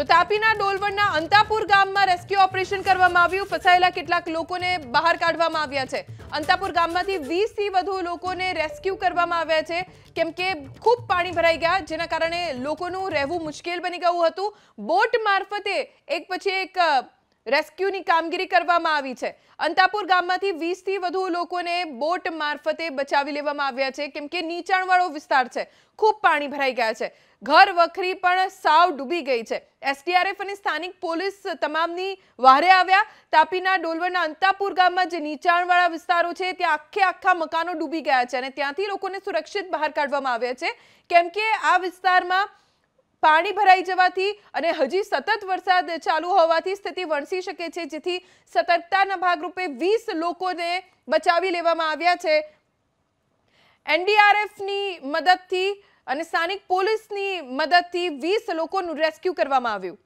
જો તાપીના ડોલવડના અંતાપુર ગામમાં rescue operation કરવામાં આવ્યું પછાયેલા કેટલાક લોકોને બહાર કાઢવામાં આવ્યા છે અંતાપુર ગામમાંથી 20 થી વધુ લોકોને રેસ્ક્યુ કરવામાં આવ્યા છે કેમ કે ખૂબ પાણી ભરાઈ ગયા જેના કારણે લોકોને રહેવું મુશ્કેલ બની ગયું હતું બોટ મારફતે એક પછી એક rescued ની કામગીરી કરવામાં આવી છે અંતાપુર ગામમાંથી 20 થી વધુ લોકોને બોટ મારફતે બચાવી લેવામાં આવ્યા છે કેમ કે નીચાણવાળો વિસ્તાર છે ખૂબ પાણી ભરાઈ ગયા છે ઘર વખરી પણ સાવ ડૂબી ગઈ છે SDRF અને સ્થાનિક પોલીસ તમામની વારે આવ્યા તાપીના ડોલવરના અંતાપુર ગામમાં જે નીચાણવાળા વિસ્તારો છે ત્યાં આખે આખા મકાનો ડૂબી ગયા છે અને ત્યાંથી લોકોને સુરક્ષિત બહાર કાઢવામાં આવ્યા છે કેમ કે આ વિસ્તારમાં પાણી ભરાઈ જવાતી અને હજી સતત વરસાદ ચાલુ હોવાથી સ્થિતિ વણસી શકે છે જેથી સતતતાના ભાગરૂપે 20 લોકોને બચાવી લેવામાં આવ્યા છે એનડીઆરએફ ની મદદથી અને સૈનિક પોલીસ ની મદદથી 20 લોકોને રેસ્ક્યુ કરવામાં આવ્યુ